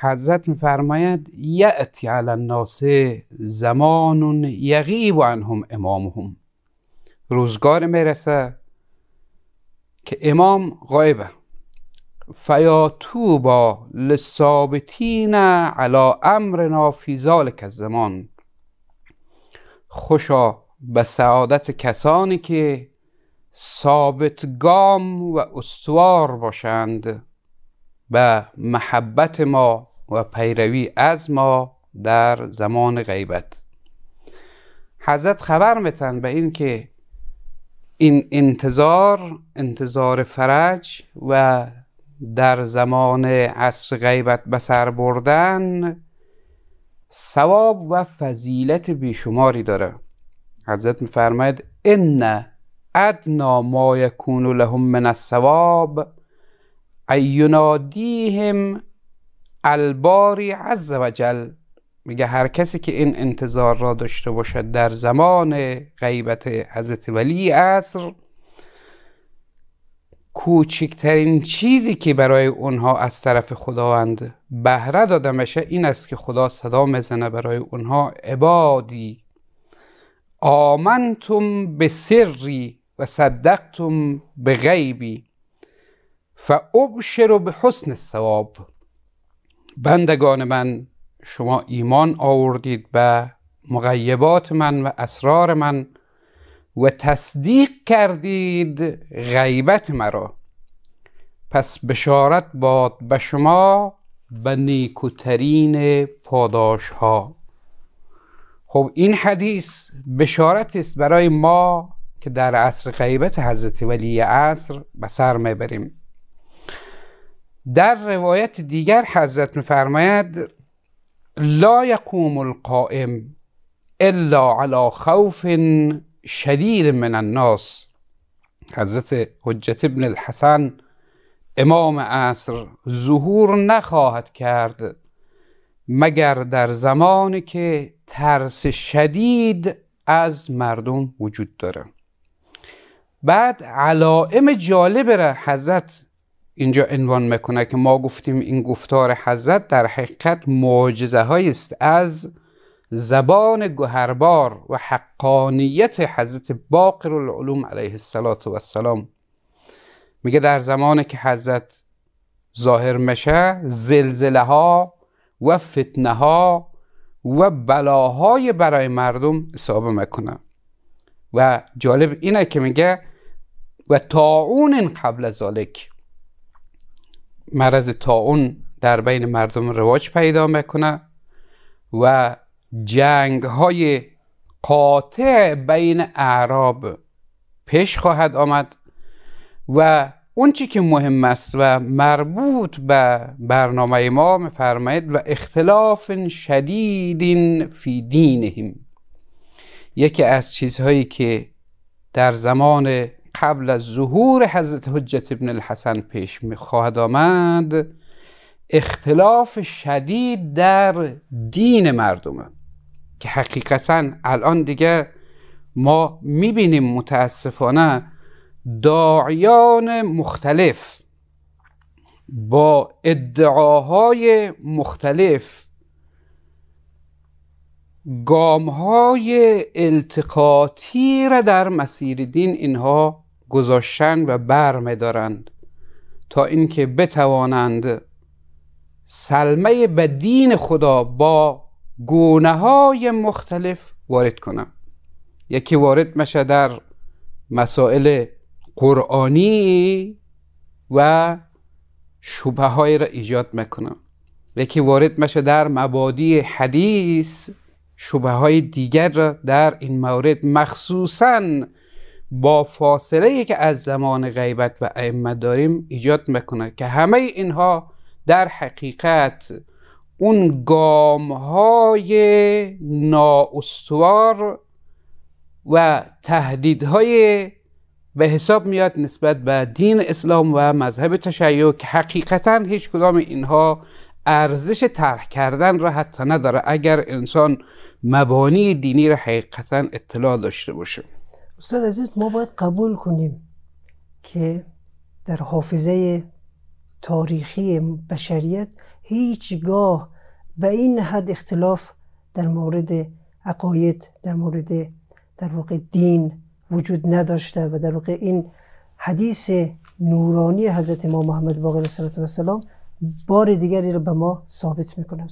حضرت میفرماید یأتی علی الناس زمان یغیب عنهم امامهم روزگار میرسه که امام غایبه فیاتوبا للثابتین علی امرنا فی ذلک الزمان خوشا به سعادت کسانی که ثابت گام و استوار باشند به محبت ما و پیروی از ما در زمان غیبت حضرت خبر میتن به این که این انتظار انتظار فرج و در زمان عصر غیبت به سر بردن ثواب و فضیلت بیشماری داره حضرت میفرماید ان ادنا ما یکونو لهم من الثواب ینادیهم الباری عز وجل میگه هر کسی که این انتظار را داشته باشد در زمان غیبت حضرت ولی عصر کوچکترین چیزی که برای اونها از طرف خداوند بهره داده میشه این است که خدا صدا میزنه برای اونها عبادی آمنتم به سری و صدقتم به غیبی فابشر به حسن بندگان من شما ایمان آوردید به مغیبات من و اسرار من و تصدیق کردید غیبت مرا پس بشارت باد به شما به نیکوترین پاداش ها خب این حدیث بشارت است برای ما که در عصر غیبت حضرت ولی عصر به سر میبریم در روایت دیگر حضرت میفرماید لا یقوم القائم الا علی خوف شدید من الناس حضرت حجت ابن الحسن امام عصر ظهور نخواهد کرد مگر در زمانی که ترس شدید از مردم وجود داره بعد علائم جالب را حضرت اینجا عنوان میکنه که ما گفتیم این گفتار حضرت در حقیقت معجزه است از زبان گهربار و حقانیت حضرت باقر العلوم علیه السلام میگه در زمانی که حضرت ظاهر میشه زلزله ها و فتنه ها و بلاهای برای مردم حساب میکنه و جالب اینه که میگه و این قبل ذالک مرض تاون در بین مردم رواج پیدا میکنه و جنگ های قاطع بین اعراب پیش خواهد آمد و اون چی که مهم است و مربوط به برنامه ما میفرماید و اختلاف شدیدین فی دینهم یکی از چیزهایی که در زمان قبل از ظهور حضرت حجت ابن الحسن پیش می خواهد آمد اختلاف شدید در دین مردمه که حقیقتا الان دیگه ما میبینیم متاسفانه داعیان مختلف با ادعاهای مختلف گامهای التقاطی را در مسیر دین اینها گذاشتن و دارند تا اینکه بتوانند سلمه به دین خدا با گونه های مختلف وارد کنم یکی وارد میشه در مسائل قرآنی و شبه های را ایجاد میکنم یکی وارد میشه در مبادی حدیث شبه های دیگر را در این مورد مخصوصاً با فاصله ای که از زمان غیبت و ائمه داریم ایجاد میکنه که همه اینها در حقیقت اون گام های نااستوار و تهدیدهای به حساب میاد نسبت به دین اسلام و مذهب تشیع که حقیقتا هیچ کدام اینها ارزش طرح کردن را حتی نداره اگر انسان مبانی دینی را حقیقتا اطلاع داشته باشه استاد عزیز ما باید قبول کنیم که در حافظه تاریخی بشریت هیچگاه به این حد اختلاف در مورد عقاید در مورد در واقع دین وجود نداشته و در واقع این حدیث نورانی حضرت ما محمد باقر صلی الله علیه بار دیگری را به ما ثابت میکنه